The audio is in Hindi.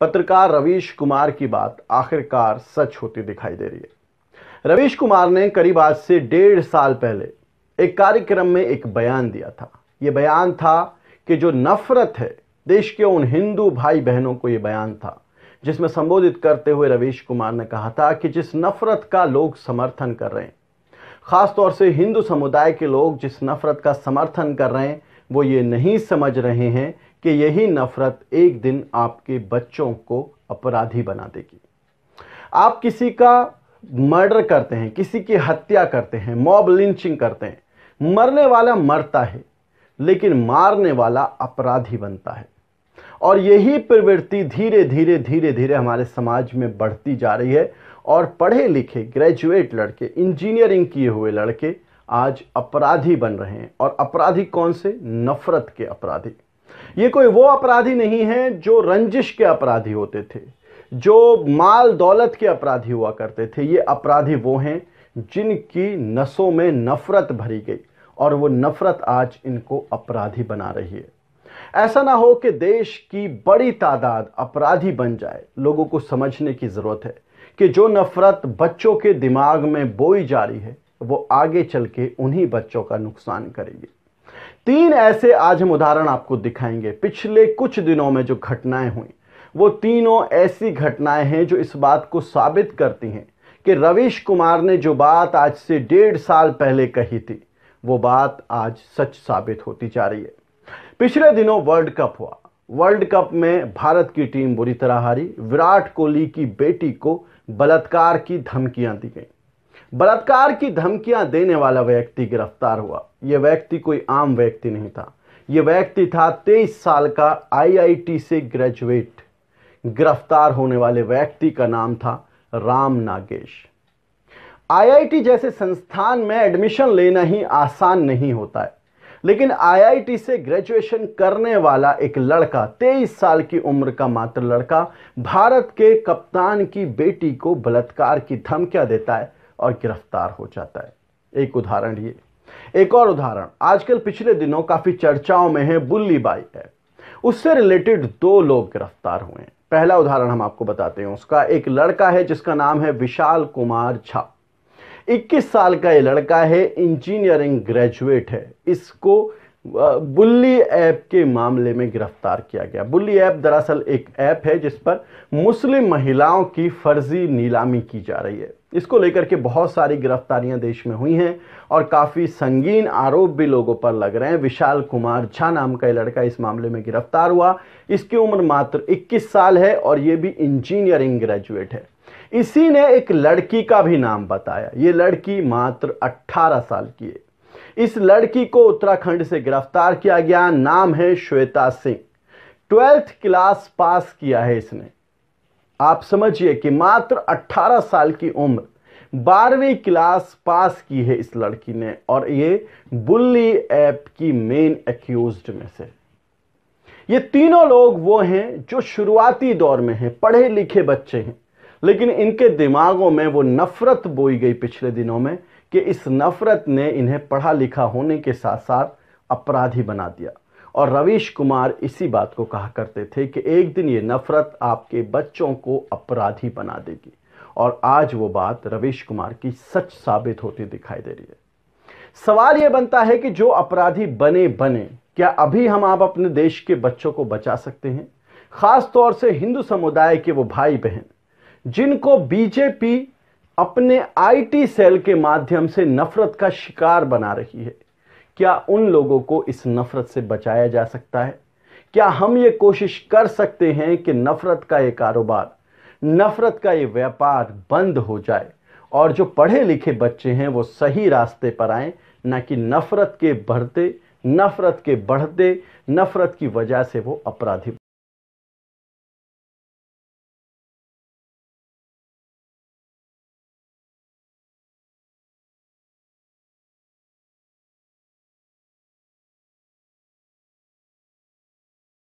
पत्रकार रवीश कुमार की बात आखिरकार सच होती दिखाई दे रही है रवीश कुमार ने करीब आज से डेढ़ साल पहले एक कार्यक्रम में एक बयान दिया था यह बयान था कि जो नफरत है देश के उन हिंदू भाई बहनों को यह बयान था जिसमें संबोधित करते हुए रवीश कुमार ने कहा था कि जिस नफरत का लोग समर्थन कर रहे हैं खासतौर से हिंदू समुदाय के लोग जिस नफरत का समर्थन कर रहे हैं वो ये नहीं समझ रहे हैं कि यही नफ़रत एक दिन आपके बच्चों को अपराधी बना देगी आप किसी का मर्डर करते हैं किसी की हत्या करते हैं मॉब लिंचिंग करते हैं मरने वाला मरता है लेकिन मारने वाला अपराधी बनता है और यही प्रवृत्ति धीरे धीरे धीरे धीरे हमारे समाज में बढ़ती जा रही है और पढ़े लिखे ग्रेजुएट लड़के इंजीनियरिंग किए हुए लड़के आज अपराधी बन रहे हैं और अपराधी कौन से नफरत के अपराधी ये कोई वो अपराधी नहीं है जो रंजिश के अपराधी होते थे जो माल दौलत के अपराधी हुआ करते थे ये अपराधी वो हैं जिनकी नसों में नफरत भरी गई और वो नफरत आज इनको अपराधी बना रही है ऐसा ना हो कि देश की बड़ी तादाद अपराधी बन जाए लोगों को समझने की ज़रूरत है कि जो नफरत बच्चों के दिमाग में बोई जा रही है वो आगे चल के उन्हीं बच्चों का नुकसान करेगी तीन ऐसे आज हम उदाहरण आपको दिखाएंगे पिछले कुछ दिनों में जो घटनाएं हुई वो तीनों ऐसी घटनाएं हैं जो इस बात को साबित करती हैं कि रवीश कुमार ने जो बात आज से डेढ़ साल पहले कही थी वो बात आज सच साबित होती जा रही है पिछले दिनों वर्ल्ड कप हुआ वर्ल्ड कप में भारत की टीम बुरी तरह हारी विराट कोहली की बेटी को बलात्कार की धमकियां दी गई बलात्कार की धमकियां देने वाला व्यक्ति गिरफ्तार हुआ यह व्यक्ति कोई आम व्यक्ति नहीं था यह व्यक्ति था तेईस साल का आईआईटी से ग्रेजुएट गिरफ्तार होने वाले व्यक्ति का नाम था राम नागेश आईआईटी जैसे संस्थान में एडमिशन लेना ही आसान नहीं होता है लेकिन आईआईटी से ग्रेजुएशन करने वाला एक लड़का 23 साल की उम्र का मात्र लड़का भारत के कप्तान की बेटी को बलात्कार की धमकियां देता है और गिरफ्तार हो जाता है एक उदाहरण ये एक और उदाहरण आजकल पिछले दिनों काफ़ी चर्चाओं में है बुल्ली बाई है उससे रिलेटेड दो लोग गिरफ्तार हुए हैं पहला उदाहरण हम आपको बताते हैं उसका एक लड़का है जिसका नाम है विशाल कुमार झा 21 साल का ये लड़का है इंजीनियरिंग ग्रेजुएट है इसको बुल्ली ऐप के मामले में गिरफ्तार किया गया बुल्ली ऐप दरअसल एक ऐप है जिस पर मुस्लिम महिलाओं की फर्जी नीलामी की जा रही है इसको लेकर के बहुत सारी गिरफ्तारियां देश में हुई हैं और काफ़ी संगीन आरोप भी लोगों पर लग रहे हैं विशाल कुमार झा नाम का लड़का इस मामले में गिरफ्तार हुआ इसकी उम्र मात्र 21 साल है और ये भी इंजीनियरिंग ग्रेजुएट है इसी ने एक लड़की का भी नाम बताया ये लड़की मात्र 18 साल की है इस लड़की को उत्तराखंड से गिरफ्तार किया गया नाम है Shweta Singh twelfth class pass किया है इसने आप समझिए कि मात्र 18 साल की उम्र बारहवीं क्लास पास की है इस लड़की ने और ये बुल्ली ऐप की मेन एक्यूज में से ये तीनों लोग वो हैं जो शुरुआती दौर में हैं पढ़े लिखे बच्चे हैं लेकिन इनके दिमागों में वो नफरत बोई गई पिछले दिनों में कि इस नफ़रत ने इन्हें पढ़ा लिखा होने के साथ साथ अपराधी बना दिया और रवीश कुमार इसी बात को कहा करते थे कि एक दिन ये नफ़रत आपके बच्चों को अपराधी बना देगी और आज वो बात रवीश कुमार की सच साबित होती दिखाई दे रही है सवाल ये बनता है कि जो अपराधी बने बने क्या अभी हम आप अपने देश के बच्चों को बचा सकते हैं खास तौर से हिंदू समुदाय के वो भाई बहन जिनको बीजेपी अपने आईटी सेल के माध्यम से नफरत का शिकार बना रही है क्या उन लोगों को इस नफरत से बचाया जा सकता है क्या हम ये कोशिश कर सकते हैं कि नफरत का ये कारोबार नफरत का ये व्यापार बंद हो जाए और जो पढ़े लिखे बच्चे हैं वो सही रास्ते पर आए ना कि नफरत के बढ़ते नफरत के बढ़ते नफरत की वजह से वो अपराधी